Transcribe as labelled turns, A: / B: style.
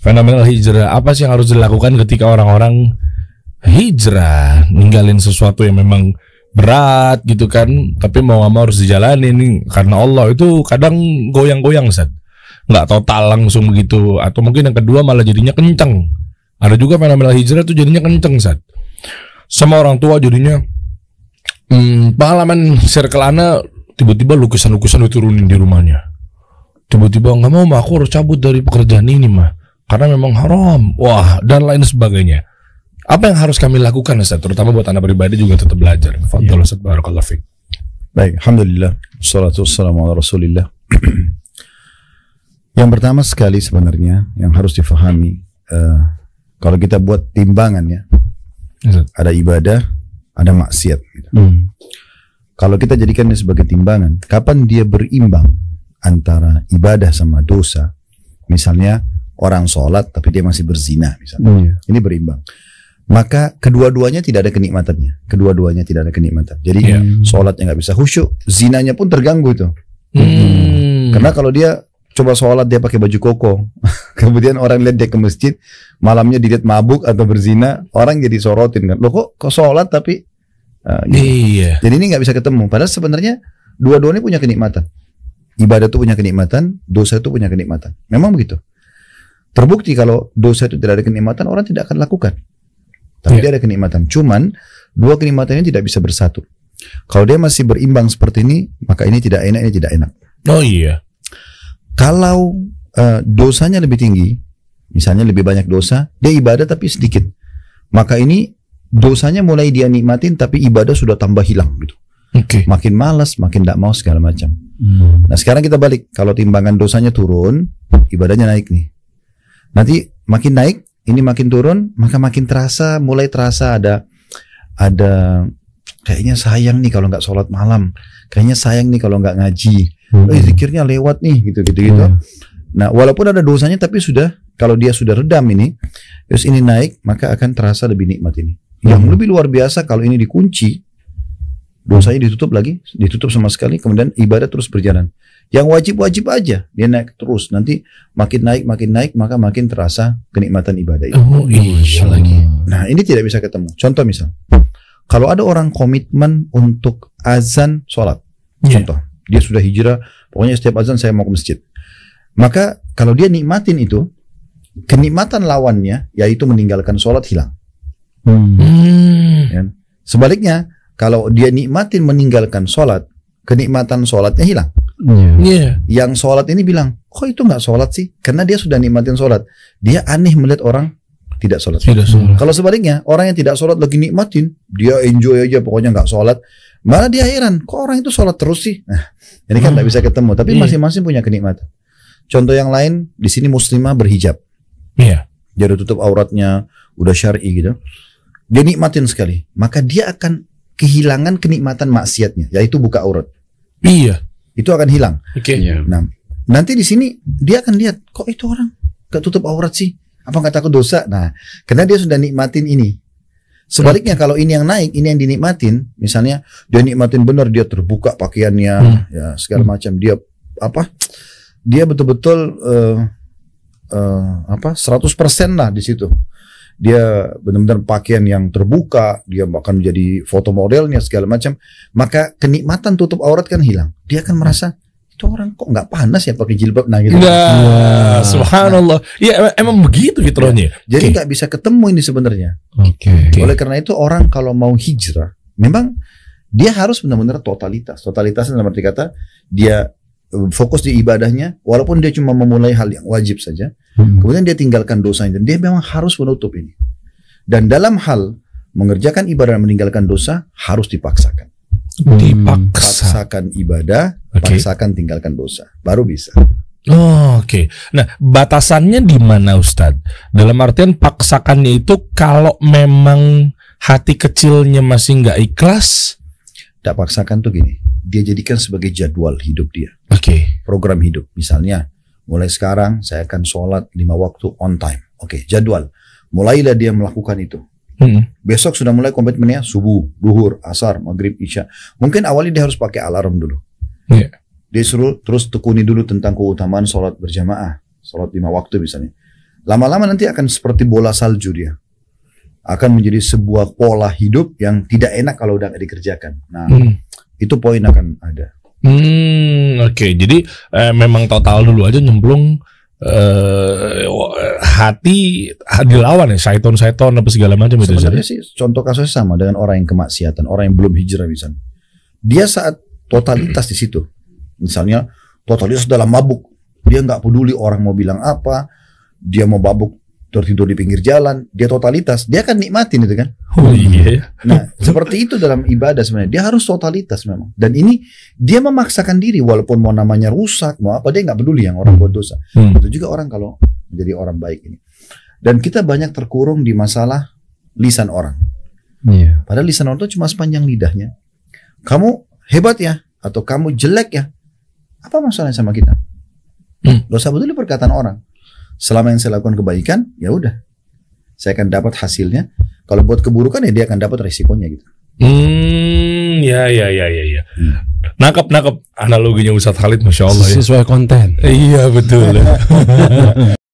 A: Fenomenal hijrah, apa sih yang harus dilakukan ketika orang-orang hijrah ninggalin sesuatu yang memang berat gitu kan tapi mau gak mau harus dijalani ini karena Allah itu kadang goyang-goyang set nggak total langsung begitu atau mungkin yang kedua malah jadinya kenceng ada juga fenomena hijrah tuh jadinya kenceng set sama orang tua jadinya hmm, pengalaman circle Ana tiba-tiba lukisan-lukisan diturunin di rumahnya tiba-tiba nggak mau mah aku harus cabut dari pekerjaan ini mah karena memang haram wah dan lain sebagainya apa yang harus kami lakukan Ustaz terutama buat anak pribadi juga tetap belajar Fadol Ustaz
B: Barakallahu Fik baik Alhamdulillah Salatu wassalamu ala rasulillah yang pertama sekali sebenarnya yang harus difahami uh, kalau kita buat timbangan ya ada ibadah ada maksiat. Gitu. Hmm. Kalau kita jadikan dia sebagai timbangan, kapan dia berimbang antara ibadah sama dosa? Misalnya orang sholat tapi dia masih berzina, misalnya, hmm. Iya. ini berimbang. Maka kedua-duanya tidak ada kenikmatannya. Kedua-duanya tidak ada kenikmatan. Jadi yeah. sholatnya nggak bisa khusyuk, zinanya pun terganggu itu. Hmm. Karena kalau dia coba sholat dia pakai baju koko. Kemudian orang lihat dia ke masjid, malamnya dilihat mabuk atau berzina, orang jadi sorotin kan. Loh kok, kok sholat tapi Uh, gitu. Iya. Jadi ini nggak bisa ketemu. Padahal sebenarnya dua-duanya punya kenikmatan. Ibadah itu punya kenikmatan, dosa itu punya kenikmatan. Memang begitu. Terbukti kalau dosa itu tidak ada kenikmatan, orang tidak akan lakukan. Tapi yeah. dia ada kenikmatan. Cuman dua kenikmatan ini tidak bisa bersatu. Kalau dia masih berimbang seperti ini, maka ini tidak enak, ini tidak enak. Oh iya. Kalau uh, dosanya lebih tinggi, misalnya lebih banyak dosa, dia ibadah tapi sedikit. Maka ini dosanya mulai dia nikmatin tapi ibadah sudah tambah hilang gitu. Okay. Makin malas, makin tidak mau segala macam. Hmm. Nah sekarang kita balik, kalau timbangan dosanya turun, ibadahnya naik nih. Nanti makin naik, ini makin turun, maka makin terasa, mulai terasa ada ada kayaknya sayang nih kalau nggak sholat malam, kayaknya sayang nih kalau nggak ngaji, hmm. Eh, zikirnya lewat nih gitu gitu gitu. Hmm. Nah walaupun ada dosanya tapi sudah kalau dia sudah redam ini, terus ini naik maka akan terasa lebih nikmat ini. Yang hmm. lebih luar biasa kalau ini dikunci, dosanya ditutup lagi, ditutup sama sekali, kemudian ibadah terus berjalan. Yang wajib-wajib aja dia naik terus, nanti makin naik, makin naik, maka makin terasa kenikmatan ibadah itu. Oh iya lagi. Nah ini tidak bisa ketemu. Contoh misal, kalau ada orang komitmen untuk azan sholat, yeah. contoh dia sudah hijrah, pokoknya setiap azan saya mau ke masjid. Maka kalau dia nikmatin itu, kenikmatan lawannya yaitu meninggalkan sholat hilang.
A: Hmm. Ya.
B: Kan? Sebaliknya, kalau dia nikmatin meninggalkan sholat, kenikmatan sholatnya hilang. Yeah. Yeah. Yang sholat ini bilang, kok itu nggak sholat sih? Karena dia sudah nikmatin sholat. Dia aneh melihat orang tidak sholat. Tidak sholat. Hmm. Kalau sebaliknya, orang yang tidak sholat lagi nikmatin, dia enjoy aja, pokoknya nggak sholat. Malah dia heran, kok orang itu sholat terus sih? Nah, ini kan nggak hmm. bisa ketemu. Tapi iya. masing-masing yeah. punya kenikmatan. Contoh yang lain, di sini muslimah berhijab. Iya. Yeah. Dia tutup auratnya, udah syari gitu dia nikmatin sekali, maka dia akan kehilangan kenikmatan maksiatnya, yaitu buka aurat. Iya. Itu akan hilang. Oke. Okay. Iya. Nah, nanti di sini dia akan lihat kok itu orang gak tutup aurat sih? Apa nggak takut dosa? Nah, karena dia sudah nikmatin ini. Sebaliknya hmm. kalau ini yang naik, ini yang dinikmatin, misalnya dia nikmatin benar dia terbuka pakaiannya, hmm. ya segala hmm. macam dia apa? Dia betul-betul uh, uh, apa? 100% lah di situ dia benar-benar pakaian yang terbuka, dia bahkan menjadi foto modelnya segala macam, maka kenikmatan tutup aurat kan hilang. Dia akan merasa itu orang kok nggak panas ya pakai jilbab nah gitu. Nah, nah subhanallah. Nah. Ya emang begitu fitrahnya. Ya, jadi nggak bisa ketemu ini sebenarnya. Oke. Okay, okay. Oleh karena itu orang kalau mau hijrah memang dia harus benar-benar totalitas. Totalitas dalam arti kata dia fokus di ibadahnya walaupun dia cuma memulai hal yang wajib saja hmm. kemudian dia tinggalkan dosa dan dia memang harus menutup ini dan dalam hal mengerjakan ibadah dan meninggalkan dosa harus dipaksakan hmm. dipaksa. paksakan ibadah okay. paksakan tinggalkan dosa baru bisa
A: Oh, Oke, okay. nah batasannya di mana Ustadz? Dalam artian paksakannya itu kalau memang hati kecilnya masih nggak ikhlas,
B: tak paksakan tuh gini, dia jadikan sebagai jadwal hidup dia okay. program hidup. Misalnya, mulai sekarang saya akan sholat lima waktu on time. Oke, okay, jadwal. Mulailah dia melakukan itu. Hmm. Besok sudah mulai komitmennya subuh, duhur, asar, maghrib, isya. Mungkin awalnya dia harus pakai alarm dulu. Yeah. Dia suruh terus tekuni dulu tentang keutamaan sholat berjamaah, sholat lima waktu misalnya. Lama-lama nanti akan seperti bola salju dia. Akan menjadi sebuah pola hidup yang tidak enak kalau udah dikerjakan. Nah, hmm. itu poin akan ada.
A: Hmm, oke. Okay. Jadi eh, memang total dulu aja nyemplung eh, eh hati lawan ya, syaiton-syaiton
B: apa segala macam itu. Sebenarnya sih contoh kasusnya sama dengan orang yang kemaksiatan, orang yang belum hijrah misalnya. Dia saat totalitas di situ. Misalnya totalitas dalam mabuk, dia nggak peduli orang mau bilang apa, dia mau mabuk tertidur di pinggir jalan, dia totalitas, dia akan nikmatin itu kan. Oh
A: iya.
B: Nah, seperti itu dalam ibadah sebenarnya. Dia harus totalitas memang. Dan ini dia memaksakan diri walaupun mau namanya rusak, mau apa dia nggak peduli yang orang buat dosa. Hmm. Itu juga orang kalau menjadi orang baik ini. Dan kita banyak terkurung di masalah lisan orang. Yeah. Padahal lisan orang itu cuma sepanjang lidahnya. Kamu hebat ya atau kamu jelek ya. Apa masalahnya sama kita? Hmm. Dosa betul perkataan orang. Selama yang saya lakukan kebaikan, ya udah. Saya akan dapat hasilnya. Kalau buat keburukan ya dia akan dapat resikonya gitu.
A: Hmm, ya ya ya ya ya. Hmm. Nakap nakap analoginya Ustadz Khalid, masya Allah. Ya. Sesuai konten. Iya betul.